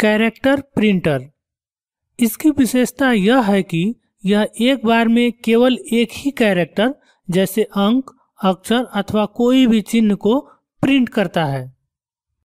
character printer इसकी विशेषता यह है कि यह एक बार में केवल एक ही कैरेक्टर जैसे अंक अक्षर अथवा कोई भी चिन्ह को प्रिंट करता है